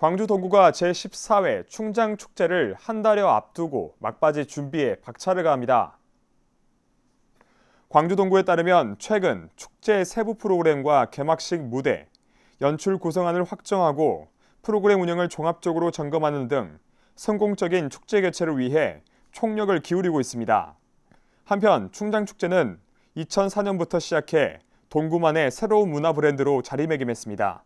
광주 동구가 제14회 충장축제를 한 달여 앞두고 막바지 준비에 박차를 가합니다. 광주 동구에 따르면 최근 축제 세부 프로그램과 개막식 무대, 연출 구성안을 확정하고 프로그램 운영을 종합적으로 점검하는 등 성공적인 축제 개최를 위해 총력을 기울이고 있습니다. 한편 충장축제는 2004년부터 시작해 동구만의 새로운 문화 브랜드로 자리매김했습니다.